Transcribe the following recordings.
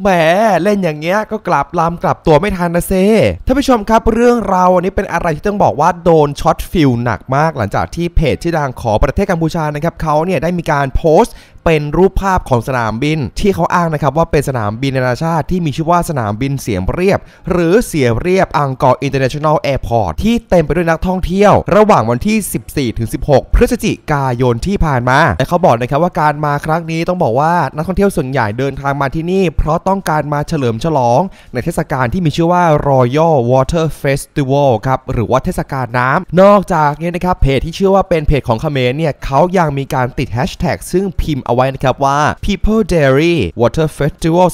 แหม เล่นอย่างเงี้ยก็กลับลามกลับตัวไม่ทันนะเซ่ท่านผู้ชมครับเรื่องราวอันนี้เป็นอะไรที่ต้องบอกว่าโดนช็อตฟิลหนักมาก หลังจากที่เพจที่ดังของประเทศกัมพูชานะครับเขาเนี่ยได้มีการโพสต์เป็นรูปภาพของสนามบินที่เขาอ้างนะครับ ว่าเป็นสนามบินนานาชาติที่มีชื่อว่าสนามบินเสียมเรียบ หรือเสียมเรียบอังกอร์อินเตอร์เนชั่นแนลแอร์พอร์ตที่เต็มไปด้วยนักท่องเที่ยวระหว่างวันที่ 14-16 พฤศจิกายนที่ผ่านมาและเขาบอกนะครับว่าการมาครั้งนี้ต้องบอกว่านักท่องเที่ยวส่วนใหญ่เดินทางมาที่นี่ เพราะต้องการมาเฉลิมฉลอง ในเทศกาลที่มีชื่อว่า Royal Water Festival ครับหรือว่าเทศกาลน้ำนอกจากนี้นะครับเพจที่ชื่อว่าเป็นเพจของคขมรเนี่ยเขายังมีการติดแฮชแท็กซึ่งพิมพ์าไว้นะครับว่า People Dairy Water Festival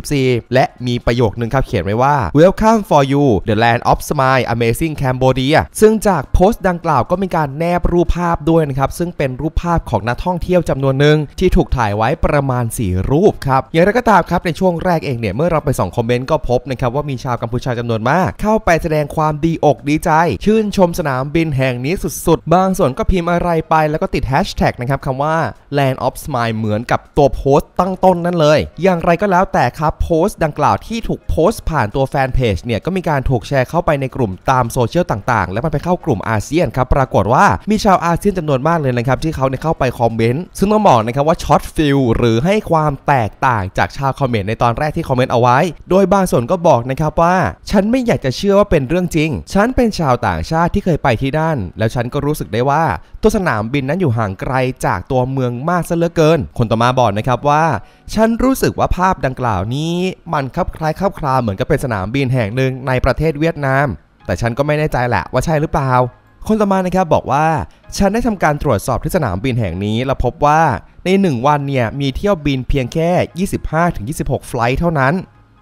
2024 และมีประโยคนึงครับ เขียนไว้ว่า Welcome for you the land of smile amazing Cambodia ซึ่งจากโพสต์ดังกล่าวก็มีการแนบรูปภาพด้วยนะครับ ซึ่งเป็นรูปภาพของนักท่องเที่ยวจำนวนหนึ่งที่ถูกถ่ายไว้ประมาณ 4 รูปครับ อย่างไรก็ตามครับในช่วงแรกเองเนี่ย เมื่อเราไปส่องคอมเมนต์ก็พบนะครับ ว่ามีชาวกัมพูชาจำนวนมาก เข้าไปแสดงความดีอกดีใจชื่นชมสนามบินแห่งนี้สุดๆบางส่วนก็พิมพ์อะไรไป แล้วก็ติดแฮชแท็กนะครับคำว่า land of smile ายเหมือนกับตัวโพสต์ตั้งต้นนั่นเลย อย่างไรก็แล้วแต่ครับโพสต์ดังกล่าวที่ถูกโพสต์ผ่านตัวแฟนเพจเนี่ยก็มีการถูกแชร์เข้าไปในกลุ่มตามโซเชียลต่างๆ และมันไปเข้ากลุ่มอาเซียนครับปรากฏว่ามีชาวอาเซียนจำนวนมากเลยนะครับที่เขาเนี่ยเข้าไปคอมเมนต์ ซึ่งต้องบอกนะครับว่าช็อตฟิลหรือให้ความแตกต่างจากชาวคอมเมนต์ในตอนแรกที่คอมเมนต์เอาไว้ โดยบางส่วนก็บอกนะครับว่าฉันไม่อยากจะเชื่อว่าเป็นเรื่องจริง ฉันเป็นชาวต่างชาติที่เคยไปที่นั่นแล้วฉันก็รู้สึกได้ว่าตัวสนามบินนั้นอยู่ห่างไกลจากตัวเมืองมากซะเหลือเกินนคนต่อมาบอกนะครับว่า ฉันรู้สึกว่าภาพดังกล่าวนี้ มันคลับคล้ายคลับคลาเหมือนกับเป็นสนามบินแห่งหนึ่งในประเทศเวียดนามแต่ฉันก็ไม่แน่ใจแหละว่าใช่หรือเปล่า คนต่อมานะครับบอกว่าฉันได้ทำการตรวจสอบที่สนามบินแห่งนี้ และพบว่าใน 1 วันเนี่ยมีเที่ยวบินเพียงแค่25-26ไฟล์เท่านั้น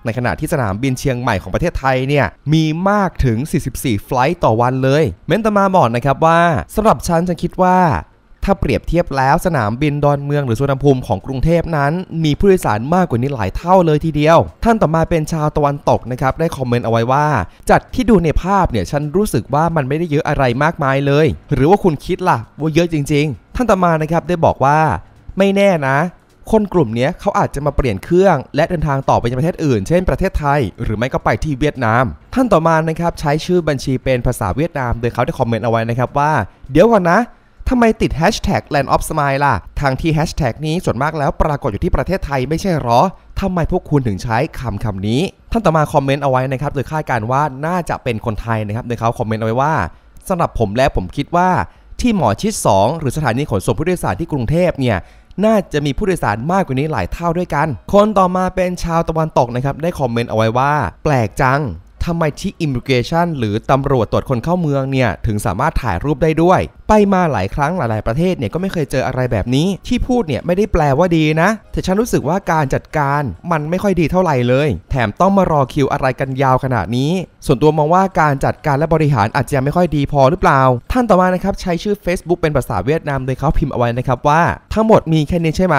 ในขณะที่สนามบินเชียงใหม่ของประเทศไทยเนี่ยมีมากถึง 44ไฟล์ต่อวันเลย เมนตมาบอกนะครับว่าสำหรับฉันฉันคิดว่าถ้าเปรียบเทียบแล้วสนามบินดอนเมืองหรือสุวรรณภูมิของกรุงเทพนั้น มีผู้โดยสารมากกว่านี้หลายเท่าเลยทีเดียว ท่านต่อมาเป็นชาวตะวันตกนะครับได้คอมเมนต์เอาไว้ว่า จัดที่ดูในภาพเนี่ยฉันรู้สึกว่ามันไม่ได้เยอะอะไรมากมายเลย หรือว่าคุณคิดล่ะ ว่าเยอะจริงๆ ท่านต่อมานะครับได้บอกว่าไม่แน่นะ คนกลุ่มนี้เขาอาจจะมาเปลี่ยนเครื่อง และเดินทางต่อไปยังประเทศอื่น เช่นประเทศไทย หรือไม่ก็ไปที่เวียดนามท่านต่อมานะครับใช้ชื่อบัญชีเป็นภาษาเวียดนาม โดยเขาได้คอมเมนต์เอาไว้นะครับว่า เดี๋ยวก่อนนะทำไมติดแฮชแท็ก Land of Smile ล่ะ ทางที่แฮชแท็กนี้ส่วนมากแล้วปรากฏอยู่ที่ประเทศไทยไม่ใช่หรอทำไมพวกคุณถึงใช้คำคำนี้ ท่านต่อมาคอมเมนต์เอาไว้นะครับโดยคาดการว่าน่าจะเป็นคนไทยนะครับ โดยเขาคอมเมนต์เอาไว้ว่าสำหรับผมแล้วผมคิดว่าที่หมอชิด 2 หรือสถานีขนส่งผู้โดยสารที่กรุงเทพเนี่ยน่าจะมีผู้โดยสารมากกว่านี้หลายเท่าด้วยกัน คนต่อมาเป็นชาวตะวันตกนะครับได้คอมเมนต์เอาไว้ว่า แปลกจังทำไมที่อิม i g r a t i o n หรือตำรวจตรวจคนเข้าเมืองเนี่ยถึงสามารถถ่ายรูปได้ด้วย ไปมาหลายครั้งหลายๆประเทศเนี่ยก็ไม่เคยเจออะไรแบบนี้ ที่พูดเนี่ยไม่ได้แปลว่าดีนะ แต่ฉันรู้สึกว่าการจัดการมันไม่ค่อยดีเท่าไหร่เลย แถมต้องมารอคิวอะไรกันยาวขนาดนี้ ส่วนตัวมองว่าการจัดการและบริหารอาจจะไม่ค่อยดีพอหรือเปล่า ท่านต่อมานะครับใช้ชื่อ Facebook เป็นภาษาเวียดนามโดยเขาพิมพ์เอาไว้นะครับว่าทั้งหมดมีแค่นี้ใช่ไหม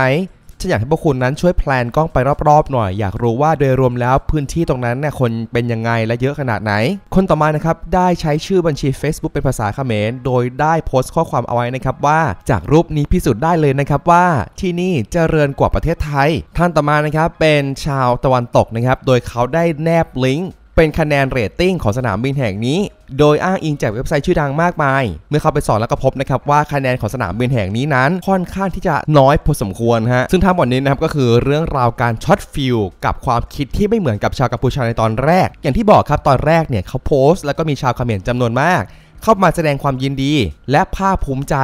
ฉันอยากให้พวกคุณนั้นช่วยแพลนกล้องไปรอบๆหน่อย อยากรู้ว่าโดยรวมแล้วพื้นที่ตรงนั้นเนี่ยคนเป็นยังไงและเยอะขนาดไหน คนต่อมานะครับได้ใช้ชื่อบัญชี Facebook เป็นภาษาเขมร โดยได้โพสต์ข้อความเอาไว้นะครับว่าจากรูปนี้พิสูจน์ได้เลยนะครับว่าที่นี่เจริญกว่าประเทศไทย ท่านต่อมานะครับเป็นชาวตะวันตกนะครับ โดยเขาได้แนบลิงก์เป็นคะแนน เรตติ้งของสนามบินแห่งนี้ โดยอ้างอิงจากเว็บไซต์ชื่อดังมากมาย เมื่อเขาไปสอนแล้วก็พบนะครับว่าคะแนนของสนามบินแห่งนี้นั้นค่อนข้างที่จะน้อยพอสมควรฮะ ซึ่งทั้งหมดนี้นะครับก็คือเรื่องราวการช็อตฟิลกับความคิดที่ไม่เหมือนกับชาวกัมพูชาในตอนแรก อย่างที่บอกครับตอนแรกเนี่ยเขาโพสต์แล้วก็มีชาวเขมรจำนวนมากเข้ามาแสดงความยินดี และภาคภูมิใจ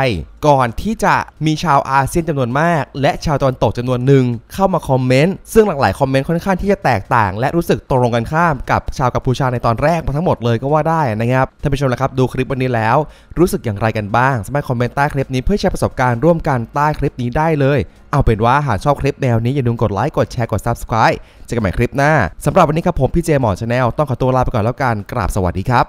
ก่อนที่จะมีชาวอาเซียนจำนวนมาก และชาวตอนตกจำนวนหนึ่งเข้ามาคอมเมนต์ซึ่งหลากหลายคอมเมนต์ค่อนข้างที่จะแตกต่าง และรู้สึกตรงกันข้ามกับชาวกัมพูชาในตอนแรกมาทั้งหมดเลย ก็ว่าได้นะครับท่านผู้ชมนะครับดูคลิปวันนี้แล้ว รู้สึกอย่างไรกันบ้างสามารถคอมเมนต์ใต้คลิปนี้เพื่อแชร์ประสบการณ์ร่วมกันใต้คลิปนี้ได้เลยเอาเป็นว่าหากชอบคลิปแนวนี้อย่าลืมกดไลค์กดแชร์กด subscribe เจอกันใหม่คลิปหน้าสำหรับวันนี้ครับผมพี่เจมอชาแนลต้องขอตัวลาไปก่อนแล้วกันกราบสวัสดีครับ